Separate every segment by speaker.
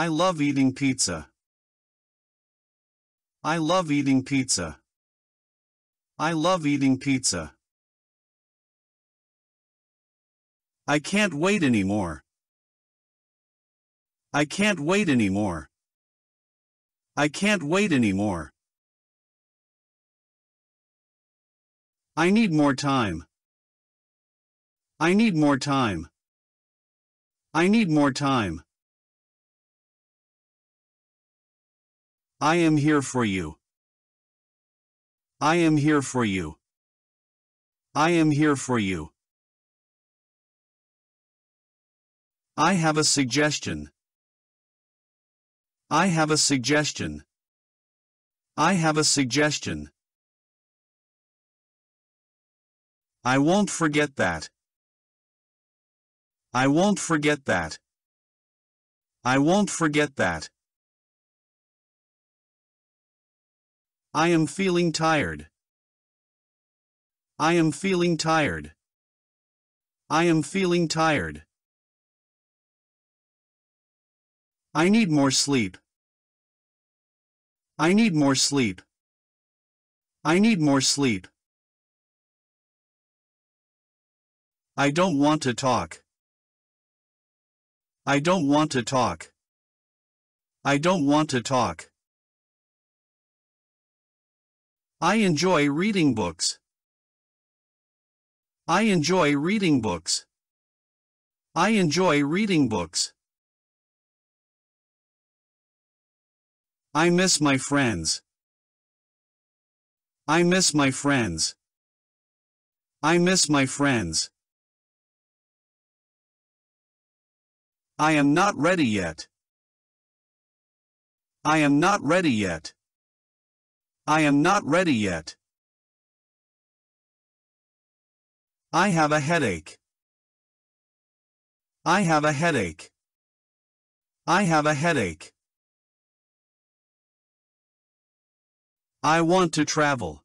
Speaker 1: I love eating pizza. I love eating pizza. I love eating pizza. I can't wait anymore. I can't wait anymore. I can't wait anymore. I need more time. I need more time. I need more time. I am here for you. I am here for you. I am here for you. I have a suggestion. I have a suggestion. I have a suggestion. I won't forget that. I won't forget that. I won't forget that. I am feeling tired. I am feeling tired. I am feeling tired. I need more sleep. I need more sleep. I need more sleep. I don't want to talk. I don't want to talk. I don't want to talk. I enjoy reading books. I enjoy reading books. I enjoy reading books. I miss my friends. I miss my friends. I miss my friends. I am not ready yet. I am not ready yet. I am not ready yet. I have a headache. I have a headache. I have a headache. I want to travel.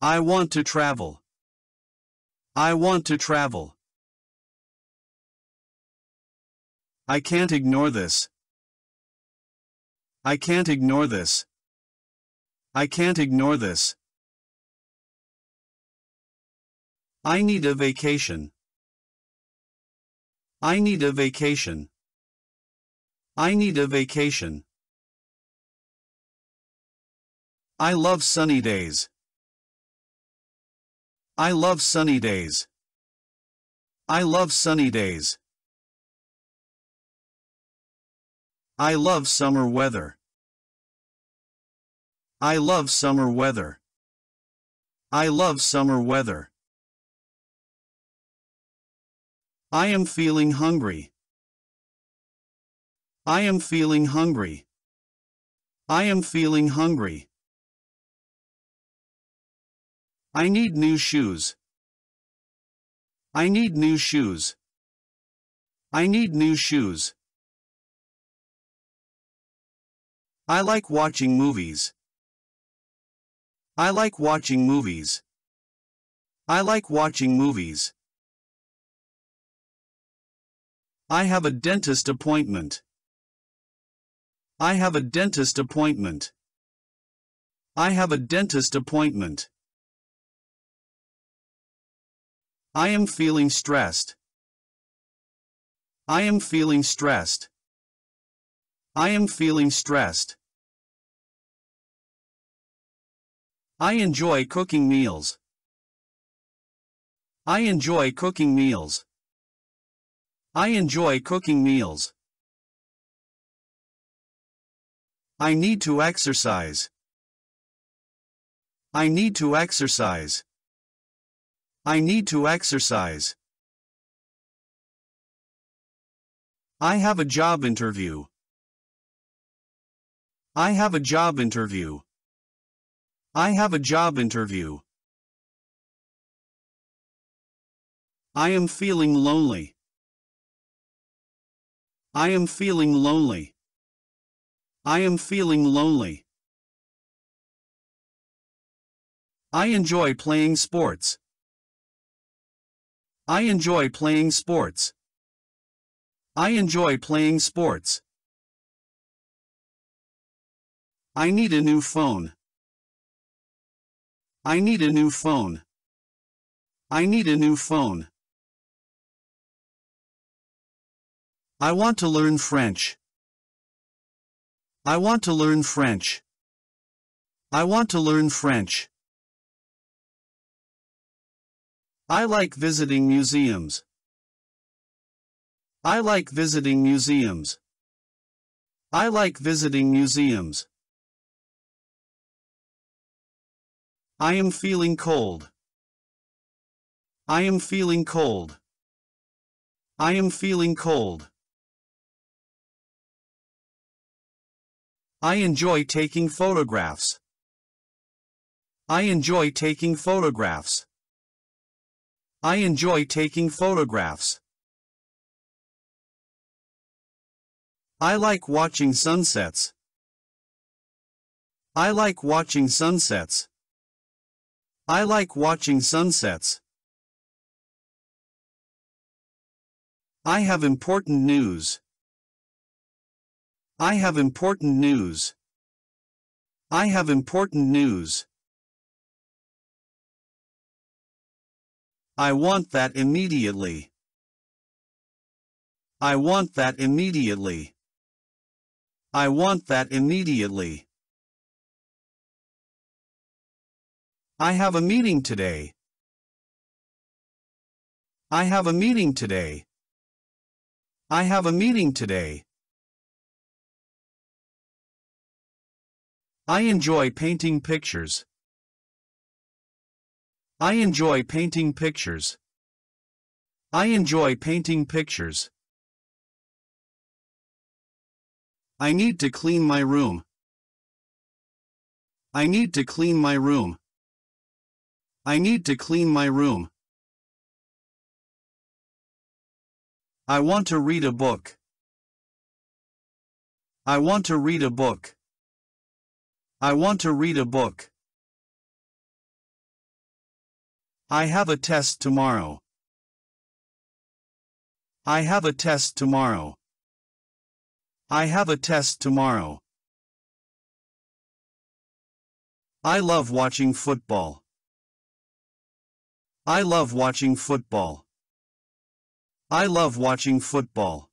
Speaker 1: I want to travel. I want to travel. I can't ignore this. I can't ignore this. I can't ignore this. I need a vacation. I need a vacation. I need a vacation. I love sunny days. I love sunny days. I love sunny days. I love summer weather. I love summer weather. I love summer weather. I am feeling hungry. I am feeling hungry. I am feeling hungry. I need new shoes. I need new shoes. I need new shoes. I like watching movies. I like watching movies. I like watching movies. I have a dentist appointment. I have a dentist appointment. I have a dentist appointment. I am feeling stressed. I am feeling stressed. I am feeling stressed. I enjoy cooking meals. I enjoy cooking meals. I enjoy cooking meals. I need to exercise. I need to exercise. I need to exercise. I have a job interview. I have a job interview. I have a job interview. I am feeling lonely. I am feeling lonely. I am feeling lonely. I enjoy playing sports. I enjoy playing sports. I enjoy playing sports. I need a new phone. I need a new phone. I need a new phone. I want to learn French. I want to learn French. I want to learn French. I like visiting museums. I like visiting museums. I like visiting museums. I am feeling cold. I am feeling cold. I am feeling cold. I enjoy taking photographs. I enjoy taking photographs. I enjoy taking photographs. I like watching sunsets. I like watching sunsets. I like watching sunsets. I have important news. I have important news. I have important news. I want that immediately. I want that immediately. I want that immediately. I have a meeting today. I have a meeting today. I have a meeting today. I enjoy painting pictures. I enjoy painting pictures. I enjoy painting pictures. I need to clean my room. I need to clean my room. I need to clean my room. I want to read a book. I want to read a book. I want to read a book. I have a test tomorrow. I have a test tomorrow. I have a test tomorrow. I love watching football. I love watching football. I love watching football.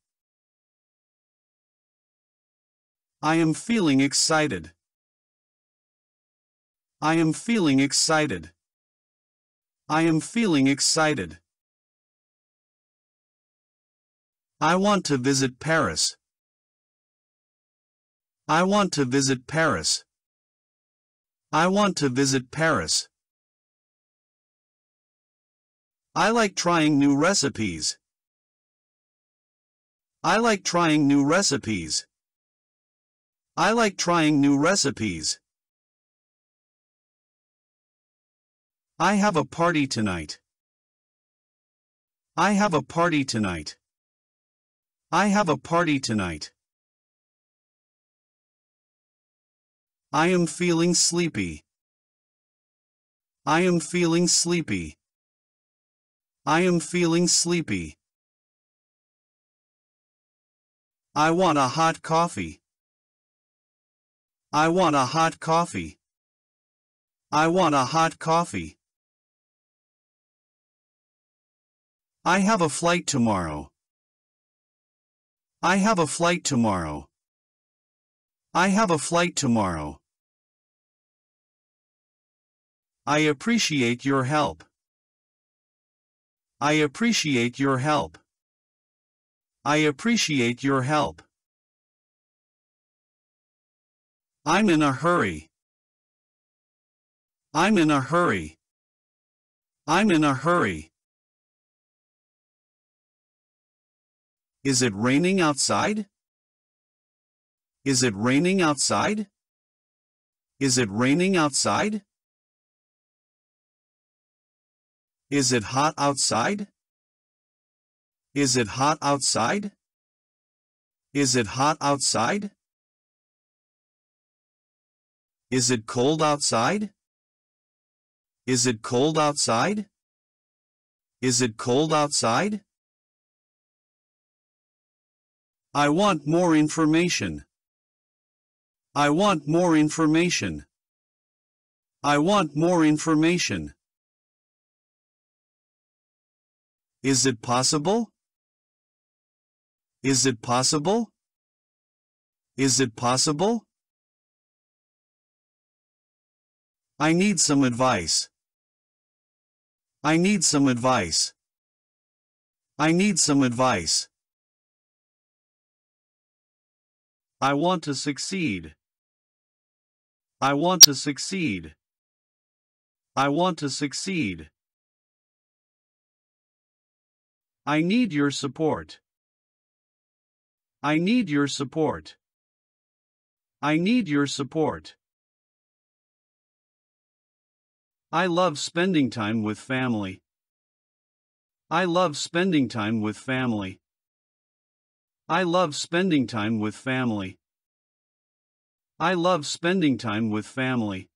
Speaker 1: I am feeling excited. I am feeling excited. I am feeling excited. I want to visit Paris. I want to visit Paris. I want to visit Paris. I like trying new recipes. I like trying new recipes. I like trying new recipes. I have a party tonight. I have a party tonight. I have a party tonight. I am feeling sleepy. I am feeling sleepy. I am feeling sleepy. I want a hot coffee. I want a hot coffee. I want a hot coffee. I have a flight tomorrow. I have a flight tomorrow. I have a flight tomorrow. I appreciate your help. I appreciate your help. I appreciate your help. I'm in a hurry. I'm in a hurry. I'm in a hurry. Is it raining outside? Is it raining outside? Is it raining outside? Is it hot outside? Is it hot outside? Is it hot outside? Is it cold outside? Is it cold outside? Is it cold outside? I want more information. I want more information. I want more information. Is it possible? Is it possible? Is it possible? I need some advice. I need some advice. I need some advice. I want to succeed. I want to succeed. I want to succeed. I need your support. I need your support. I need your support. I love spending time with family. I love spending time with family. I love spending time with family. I love spending time with family.